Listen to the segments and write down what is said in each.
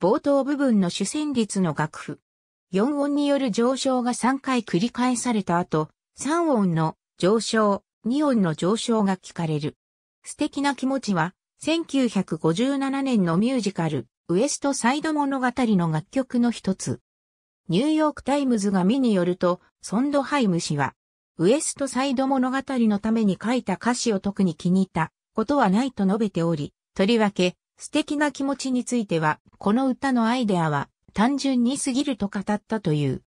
冒頭部分の主旋律の楽譜。4音による上昇が3回繰り返された後、3音の上昇、2音の上昇が聞かれる。素敵な気持ちは、1957年のミュージカル、ウエストサイド物語の楽曲の一つ。ニューヨークタイムズが見によると、ソンドハイム氏は、ウエストサイド物語のために書いた歌詞を特に気に入ったことはないと述べており、とりわけ、素敵な気持ちについては、この歌のアイデアは単純に過ぎると語ったという。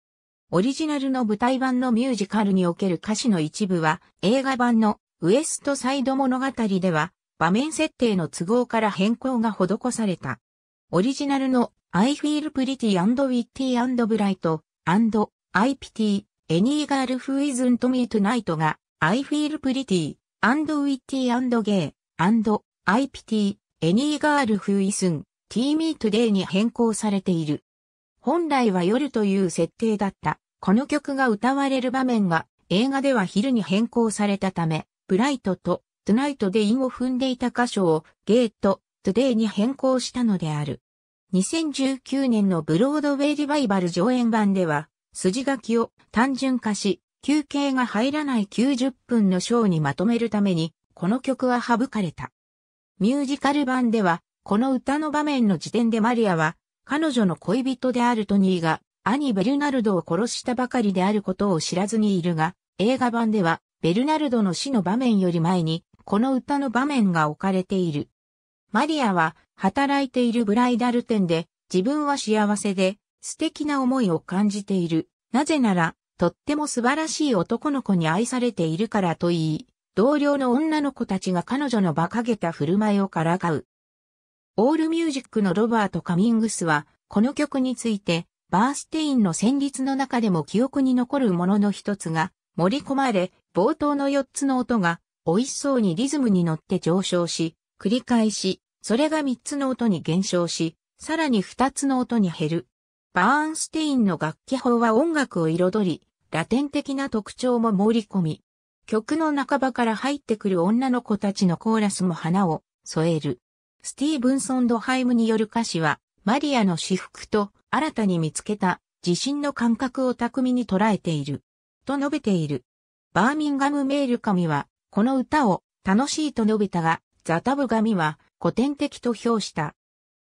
オリジナルの舞台版のミュージカルにおける歌詞の一部は、映画版のウエストサイド物語では、場面設定の都合から変更が施された。オリジナルの I feel pretty and witty and bright and I pity any girl who isn't me tonight が I feel pretty and witty and gay and I pity Any Girl ーイス Isn't ミート Me Today に変更されている。本来は夜という設定だった。この曲が歌われる場面が映画では昼に変更されたため、ブライトとトゥナイトでンを踏んでいた箇所をゲート、トゥデイに変更したのである。2019年のブロードウェイリバイバル上演版では、筋書きを単純化し、休憩が入らない90分のショーにまとめるために、この曲は省かれた。ミュージカル版では、この歌の場面の時点でマリアは、彼女の恋人であるトニーが、兄ベルナルドを殺したばかりであることを知らずにいるが、映画版では、ベルナルドの死の場面より前に、この歌の場面が置かれている。マリアは、働いているブライダル店で、自分は幸せで、素敵な思いを感じている。なぜなら、とっても素晴らしい男の子に愛されているからといい、同僚の女の子たちが彼女の馬鹿げた振る舞いをからかう。オールミュージックのロバート・カミングスは、この曲について、バーステインの旋律の中でも記憶に残るものの一つが、盛り込まれ、冒頭の4つの音が、美味しそうにリズムに乗って上昇し、繰り返し、それが3つの音に減少し、さらに2つの音に減る。バーンステインの楽器法は音楽を彩り、ラテン的な特徴も盛り込み、曲の半ばから入ってくる女の子たちのコーラスも花を添える。スティーブンソン・ドハイムによる歌詞は、マリアの私服と新たに見つけた自信の感覚を巧みに捉えている。と述べている。バーミンガム・メール神は、この歌を楽しいと述べたが、ザタブ神は古典的と評した。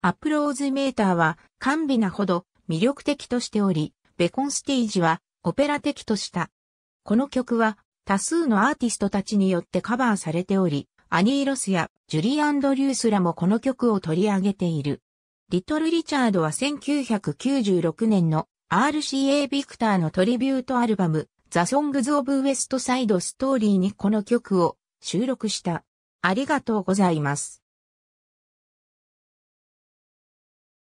アップローズメーターは、甘美なほど魅力的としており、ベコンステージはオペラ的とした。この曲は多数のアーティストたちによってカバーされており、アニー・ロスやジュリー・アンドリュースらもこの曲を取り上げている。リトル・リチャードは1996年の RCA ビクターのトリビュートアルバム、ザ・ソングズ・オブ・ウエスト・サイド・ストーリーにこの曲を収録した。ありがとうございます。